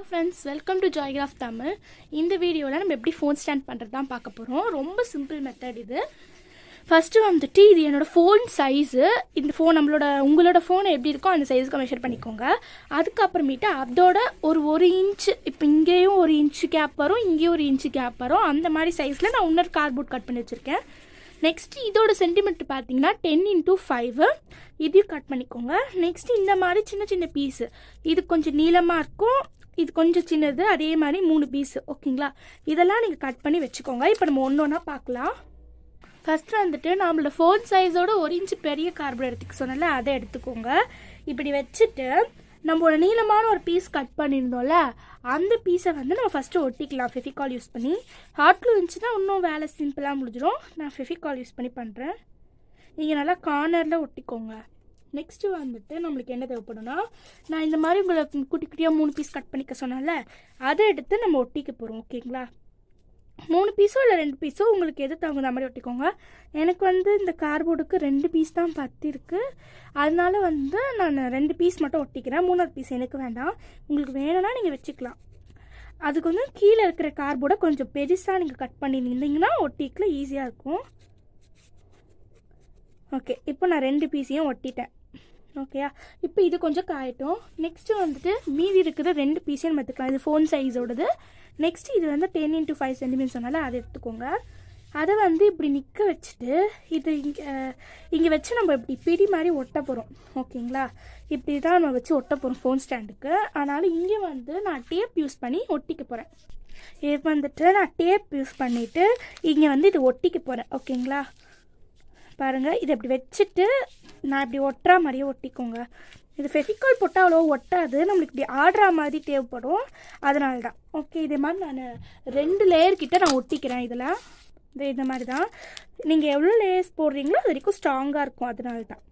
hello friends welcome to Joycraft Tamil இந்த வீடியோவில் நம்ம எப்படி ஃபோன் ஸ்டாண்ட் பண்ணுறது தான் பார்க்க போகிறோம் ரொம்ப சிம்பிள் மெத்தட் இது ஃபஸ்ட்டு வந்துட்டு இது என்னோடய ஃபோன் சைஸு இந்த ஃபோன் நம்மளோட உங்களோட ஃபோனை எப்படி இருக்கோ அந்த சைஸுக்கு மெஷர் பண்ணிக்கோங்க அதுக்கப்புறமேட்டு அதோட ஒரு ஒரு இன்ச் இப்போ இங்கேயும் ஒரு இன்ச்சு கேப் வரும் இங்கேயும் ஒரு இன்ச்சு கேப் வரும் அந்த மாதிரி சைஸில் நான் இன்னொரு கார்ட்போர்ட் கட் பண்ணி வச்சுருக்கேன் நெக்ஸ்ட் இதோட சென்டிமீட்டர் பார்த்தீங்கன்னா டென் இன்ட்டு ஃபைவு இதையும் கட் பண்ணிக்கோங்க நெக்ஸ்ட் இந்த மாதிரி சின்ன சின்ன பீஸு இது கொஞ்சம் நீளமாக இருக்கும் இது கொஞ்சம் சின்னது அதே மாதிரி மூணு பீஸு ஓகேங்களா இதெல்லாம் நீங்கள் கட் பண்ணி வச்சுக்கோங்க இப்போ நம்ம ஒன்று ஒன்றா பார்க்கலாம் ஃபஸ்ட்டு வந்துட்டு நம்மளோட ஃபோன் சைஸோட ஒரு இன்ச்சு பெரிய கார்பன் எடுத்துக்க சொன்னால அதை எடுத்துக்கோங்க இப்படி வச்சுட்டு நம்ம ஒரு நீளமான ஒரு பீஸ் கட் பண்ணியிருந்தோம்ல அந்த பீஸை வந்து நம்ம ஃபஸ்ட்டு ஒட்டிக்கலாம் ஃபெஃபிகால் யூஸ் பண்ணி ஹாட் க்ளூ இருந்துச்சுன்னா இன்னும் வேலை சிம்பிளாக முடிஞ்சிடும் நான் ஃபெஃபிகால் யூஸ் பண்ணி பண்ணுறேன் நீங்கள் நல்லா கார்னரில் ஒட்டிக்கோங்க நெக்ஸ்ட்டு வந்துட்டு நம்மளுக்கு என்ன தேவைப்படும்னா நான் இந்த மாதிரி உங்களை குட்டி குட்டியாக மூணு பீஸ் கட் பண்ணிக்க சொன்னால அதை எடுத்து நம்ம ஒட்டிக்க போகிறோம் ஓகேங்களா மூணு பீஸோ இல்லை ரெண்டு பீஸோ உங்களுக்கு எது தகுந்த மாதிரி ஒட்டிக்கோங்க எனக்கு வந்து இந்த கார்போர்டுக்கு ரெண்டு பீஸ் தான் பத்திருக்கு அதனால வந்து நான் ரெண்டு பீஸ் மட்டும் ஒட்டிக்கிறேன் மூணாவது பீஸ் எனக்கு வேண்டாம் உங்களுக்கு வேணும்னா நீங்கள் வச்சுக்கலாம் அதுக்கு வந்து கீழே இருக்கிற கார்போர்டை கொஞ்சம் பெருசாக நீங்கள் கட் பண்ணி ஒட்டிக்கல ஈஸியாக இருக்கும் ஓகே இப்போ நான் ரெண்டு பீஸையும் ஒட்டிட்டேன் ஓகேயா இப்போ இது கொஞ்சம் காயட்டும் நெக்ஸ்ட்டு வந்துட்டு மீதி இருக்கிற ரெண்டு பீஸையும் நம்ம எடுத்துக்கலாம் இது ஃபோன் சைஸோடது நெக்ஸ்ட்டு இது வந்து டென் இன்ட்டு ஃபைவ் சென்டிமீட்டர் சொன்னால அதை எடுத்துக்கோங்க அதை வந்து இப்படி நிற்க வச்சுட்டு இது இங்கே இங்கே வச்சு நம்ம இப்படி பிடி மாதிரி ஒட்ட போகிறோம் ஓகேங்களா இப்படி தான் நம்ம வச்சு ஒட்ட போகிறோம் ஃபோன் ஸ்டாண்டுக்கு அதனால் இங்கே வந்து நான் டேப் யூஸ் பண்ணி ஒட்டிக்க போகிறேன் இது வந்துட்டு நான் டேப் யூஸ் பண்ணிவிட்டு இங்கே வந்து இது ஒட்டிக்க போகிறேன் ஓகேங்களா பாருங்கள் இதை இப்படி வச்சுட்டு நான் இப்படி ஒட்டுற மாதிரியே ஒட்டிக்கோங்க இது ஃபெசிக்கால் போட்டால் அவ்வளோ ஒட்டாது நம்மளுக்கு இப்படி ஆடுற மாதிரி தேவைப்படும் அதனால தான் ஓகே இதே மாதிரி நான் ரெண்டு லேயர் கிட்ட நான் ஒட்டிக்கிறேன் இதில் இந்த மாதிரி தான் நீங்கள் எவ்வளோ லேயர்ஸ் போடுறீங்களோ அது வரைக்கும் ஸ்ட்ராங்காக இருக்கும் அதனால தான்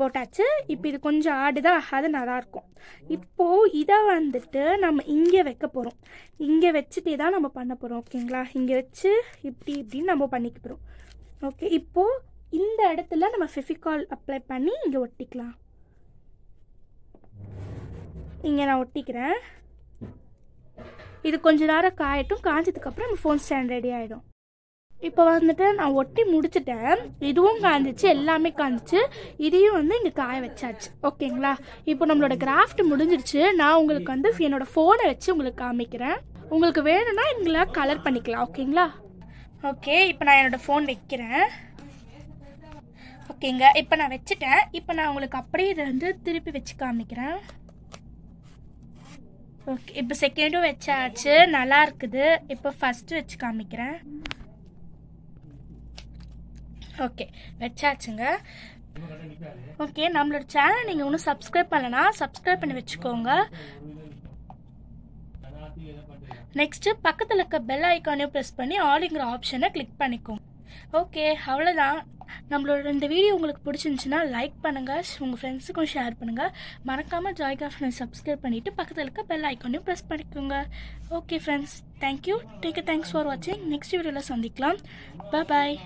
போட்டாச்சு இப்போ இது கொஞ்சம் ஆடுதான் ஆகாது நல்லாயிருக்கும் இப்போது இதை வந்துட்டு நம்ம இங்கே வைக்க போகிறோம் இங்கே வச்சுட்டே தான் நம்ம பண்ண போகிறோம் ஓகேங்களா இங்கே வச்சு இப்படி இப்படின்னு நம்ம பண்ணிக்க போகிறோம் ஓகே இப்போது இந்த இடத்துல நம்ம ஃபெஃபிகால் அப்ளை பண்ணி இங்கே ஒட்டிக்கலாம் இங்கே நான் ஒட்டிக்கிறேன் இது கொஞ்ச நேரம் காயட்டும் காய்ஞ்சதுக்கப்புறம் நம்ம ஃபோன் ஸ்டாண்ட் ரெடி ஆகிடும் இப்போ வந்துட்டு நான் ஒட்டி முடிச்சுட்டேன் இதுவும் காஞ்சிச்சு எல்லாமே காஞ்சிச்சு இதையும் வந்து இங்கே காய வச்சாச்சு ஓகேங்களா இப்போ நம்மளோட கிராஃப்ட் முடிஞ்சிருச்சு நான் உங்களுக்கு வந்து என்னோட ஃபோனை வச்சு உங்களுக்கு காமிக்கிறேன் உங்களுக்கு வேணும்னா எங்களை கலர் பண்ணிக்கலாம் ஓகேங்களா ஓகே இப்போ நான் என்னோடய ஃபோன் வைக்கிறேன் ஓகேங்க இப்போ நான் வச்சுட்டேன் இப்போ நான் உங்களுக்கு அப்படியே இதை வந்து திருப்பி வச்சு காமிக்கிறேன் ஓகே இப்போ செகண்டும் வச்சாச்சு நல்லா இருக்குது இப்போ ஃபஸ்ட்டு வச்சு காமிக்கிறேன் ஓகே வச்சாச்சுங்க ஓகே நம்மளோட சேனல் நீங்கள் இன்னும் சப்ஸ்கிரைப் பண்ணலாம் சப்ஸ்கிரைப் பண்ணி வச்சுக்கோங்க நெக்ஸ்ட்டு பக்கத்தில் இருக்க பெல் ஐக்கானையும் ப்ரெஸ் பண்ணி ஆளுங்கிற ஆப்ஷனை கிளிக் பண்ணிக்கோங்க ஓகே அவ்வளோதான் நம்மளோட இந்த வீடியோ உங்களுக்கு பிடிச்சிருந்துச்சுன்னா லைக் பண்ணுங்கள் உங்கள் ஃப்ரெண்ட்ஸுக்கும் ஷேர் பண்ணுங்கள் மறக்காமல் ஜாய் காஃபனை சப்ஸ்கிரைப் பண்ணிவிட்டு பக்கத்தில் இருக்க பெல் ஐக்கானையும் ப்ரெஸ் பண்ணிக்கோங்க okay friends thank you take thanks for வாட்சிங் நெக்ஸ்ட் வீடியோவில் சந்திக்கலாம் பாய்